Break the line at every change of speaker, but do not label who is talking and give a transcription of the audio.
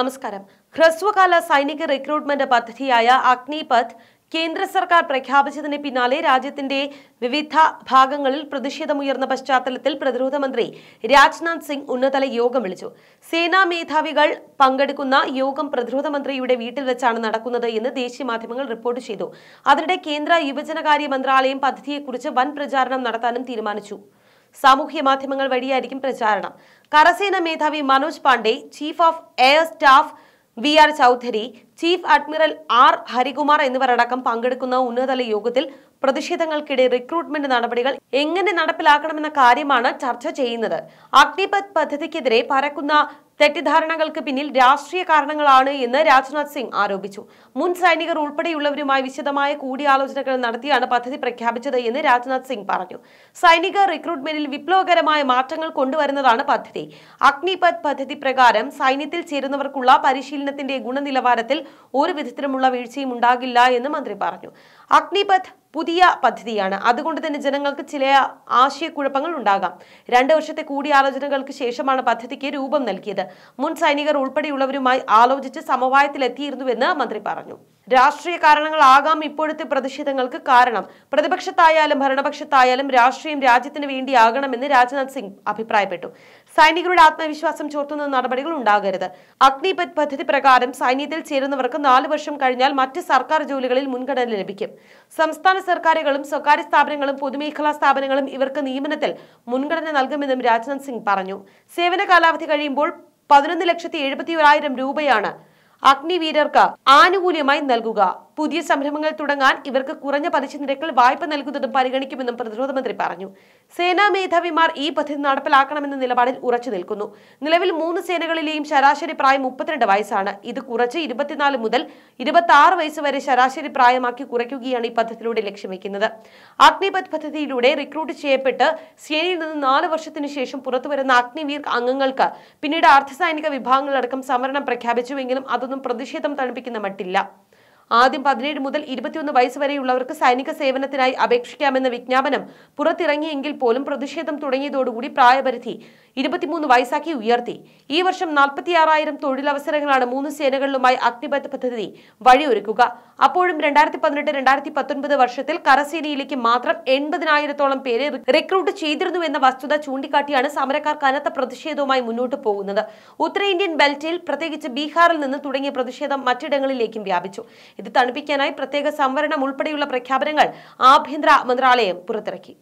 നമസ്കാരം ഹ്രസ്വകാല സൈനിക റിക്രൂട്ട്മെന്റ് പദ്ധതിയായ അഗ്നിപഥ് കേന്ദ്ര സർക്കാർ പ്രഖ്യാപിച്ചതിന് പിന്നാലെ രാജ്യത്തിന്റെ വിവിധ ഭാഗങ്ങളിൽ പ്രതിഷേധമുയർന്ന പശ്ചാത്തലത്തിൽ പ്രതിരോധ മന്ത്രി രാജ്നാഥ് സിംഗ് ഉന്നതല യോഗം വിളിച്ചു സേനാ മേധാവികൾ പങ്കെടുക്കുന്ന യോഗം പ്രതിരോധ മന്ത്രിയുടെ വീട്ടിൽ വെച്ചാണ് നടക്കുന്നത് എന്ന് ദേശീയ മാധ്യമങ്ങൾ റിപ്പോർട്ട് ചെയ്തു അതിനിടെ കേന്ദ്ര യുവജനകാര്യ മന്ത്രാലയം പദ്ധതിയെക്കുറിച്ച് വൻ പ്രചാരണം നടത്താനും തീരുമാനിച്ചു സാമൂഹ്യ മാധ്യമങ്ങൾ വഴിയായിരിക്കും പ്രചാരണം കരസേന മേധാവി Manoj Pande chief of air staff V R Chaudhari chief admiral R Harikumar എന്നിവരടക്കം പങ്കെടുക്കുന്ന ഉന്നതതല യോഗത്തിൽ പ്രതിഷേധങ്ങൾക്കിടെ റിക്രൂട്ട്മെന്റ് നടപടികൾ എങ്ങനെ നടപ്പിലാക്കണമെന്ന കാര്യമാണ് ചർച്ച ചെയ്യുന്നത് അഗ്നിപത് പദ്ധതിക്കെതിരെ പരക്കുന്ന തെറ്റിദ്ധാരണകൾക്ക് പിന്നിൽ രാഷ്ട്രീയ കാരണങ്ങളാണ് എന്ന് രാജ്നാഥ് സിംഗ് ആരോപിച്ചു മുൻ സൈനികർ ഉൾപ്പെടെയുള്ളവരുമായി വിശദമായ കൂടിയാലോചനകൾ നടത്തിയാണ് പദ്ധതി പ്രഖ്യാപിച്ചത് എന്ന് രാജ്നാഥ് സിംഗ് പറഞ്ഞു സൈനിക റിക്രൂട്ട്മെന്റിൽ വിപ്ലവകരമായ മാറ്റങ്ങൾ കൊണ്ടുവരുന്നതാണ് പദ്ധതി അഗ്നിപത് പദ്ധതി പ്രകാരം സൈന്യത്തിൽ ചേരുന്നവർക്കുള്ള പരിശീലനത്തിന്റെ ഗുണനിലവാരത്തിൽ ഒരു വിധത്തിലുമുള്ള വീഴ്ചയും ഉണ്ടാകില്ല എന്ന് മന്ത്രി പറഞ്ഞു അഗ്നിപഥ് പുതിയ പദ്ധതിയാണ് അതുകൊണ്ട് തന്നെ ജനങ്ങൾക്ക് ചില ആശയക്കുഴപ്പങ്ങൾ ഉണ്ടാകാം രണ്ട് വർഷത്തെ കൂടിയാലോചനകൾക്ക് ശേഷമാണ് പദ്ധതിക്ക് രൂപം നൽകിയത് മുൻ സൈനികർ ഉൾപ്പെടെയുള്ളവരുമായി ആലോചിച്ച് സമവായത്തിലെത്തിയിരുന്നുവെന്ന് മന്ത്രി പറഞ്ഞു രാഷ്ട്രീയ കാരണങ്ങളാകാം ഇപ്പോഴത്തെ പ്രതിഷേധങ്ങൾക്ക് കാരണം പ്രതിപക്ഷത്തായാലും ഭരണപക്ഷത്തായാലും രാഷ്ട്രീയം രാജ്യത്തിന് വേണ്ടിയാകണമെന്ന് രാജ്നാഥ് സിംഗ് അഭിപ്രായപ്പെട്ടു സൈനികരുടെ ആത്മവിശ്വാസം ചോർത്തുന്ന നടപടികൾ ഉണ്ടാകരുത് അഗ്നിപത് പദ്ധതി പ്രകാരം സൈന്യത്തിൽ ചേരുന്നവർക്ക് നാല് വർഷം കഴിഞ്ഞാൽ മറ്റ് സർക്കാർ ജോലികളിൽ മുൻഗണന ലഭിക്കും സംസ്ഥാന സർക്കാരുകളും സ്വകാര്യ സ്ഥാപനങ്ങളും പൊതുമേഖലാ സ്ഥാപനങ്ങളും ഇവർക്ക് നിയമനത്തിൽ മുൻഗണന നൽകുമെന്നും രാജ്നാഥ് സിംഗ് പറഞ്ഞു സേവന കാലാവധി കഴിയുമ്പോൾ പതിനൊന്ന് ലക്ഷത്തി എഴുപത്തി രൂപയാണ് അഗ്നിവീരർക്ക് ആനുകൂല്യമായി നൽകുക പുതിയ സംരംഭങ്ങൾ തുടങ്ങാൻ ഇവർക്ക് കുറഞ്ഞ പലിശ നിരക്കിൽ വായ്പ നൽകുന്നതും പരിഗണിക്കുമെന്നും പ്രതിരോധ മന്ത്രി പറഞ്ഞു സേനാ മേധാവിമാർ ഈ പദ്ധതി നടപ്പിലാക്കണമെന്ന നിലപാടിൽ ഉറച്ചു നിൽക്കുന്നു നിലവിൽ മൂന്ന് സേനകളിലെയും ശരാശരി പ്രായം മുപ്പത്തിരണ്ട് വയസ്സാണ് ഇത് കുറച്ച് ഇരുപത്തിനാല് മുതൽ ഇരുപത്തി ആറ് വയസ്സ് വരെ ശരാശരി പ്രായമാക്കി കുറയ്ക്കുകയാണ് ഈ പദ്ധതിയിലൂടെ ലക്ഷ്യം വയ്ക്കുന്നത് അഗ്നിപത് പദ്ധതിയിലൂടെ റിക്രൂട്ട് ചെയ്യപ്പെട്ട് സേനയിൽ നിന്ന് നാല് വർഷത്തിനു ശേഷം പുറത്തുവരുന്ന അഗ്നിവീർ അംഗങ്ങൾക്ക് പിന്നീട് അർദ്ധസൈനിക വിഭാഗങ്ങളടക്കം സംവരണം പ്രഖ്യാപിച്ചുവെങ്കിലും അതൊന്നും പ്രതിഷേധം തണുപ്പിക്കുന്ന മട്ടില്ല ആദ്യം പതിനേഴ് മുതൽ ഇരുപത്തിയൊന്ന് വയസ്സ് വരെയുള്ളവർക്ക് സൈനിക സേവനത്തിനായി അപേക്ഷിക്കാമെന്ന വിജ്ഞാപനം പുറത്തിറങ്ങിയെങ്കിൽ പോലും പ്രതിഷേധം തുടങ്ങിയതോടുകൂടി പ്രായപരിധി ഇരുപത്തിമൂന്ന് വയസ്സാക്കി ഉയർത്തി ഈ വർഷം നാൽപ്പത്തിയാറായിരം തൊഴിലവസരങ്ങളാണ് മൂന്ന് സേനകളിലുമായി അഗ്നിബദ്ധ പദ്ധതി വഴിയൊരുക്കുക അപ്പോഴും രണ്ടായിരത്തി പതിനെട്ട് രണ്ടായിരത്തി പത്തൊൻപത് വർഷത്തിൽ കരസേനയിലേക്ക് മാത്രം എൺപതിനായിരത്തോളം പേരെ റിക്രൂട്ട് ചെയ്തിരുന്നുവെന്ന വസ്തുത ചൂണ്ടിക്കാട്ടിയാണ് സമരക്കാർ കനത്ത പ്രതിഷേധവുമായി മുന്നോട്ട് പോകുന്നത് ഉത്തരേന്ത്യൻ ബെൽറ്റിൽ പ്രത്യേകിച്ച് ബീഹാറിൽ നിന്ന് തുടങ്ങിയ പ്രതിഷേധം മറ്റിടങ്ങളിലേക്കും വ്യാപിച്ചു ഇത് തണുപ്പിക്കാനായി പ്രത്യേക സംവരണം ഉൾപ്പെടെയുള്ള പ്രഖ്യാപനങ്ങൾ ആഭ്യന്തര മന്ത്രാലയം പുറത്തിറക്കി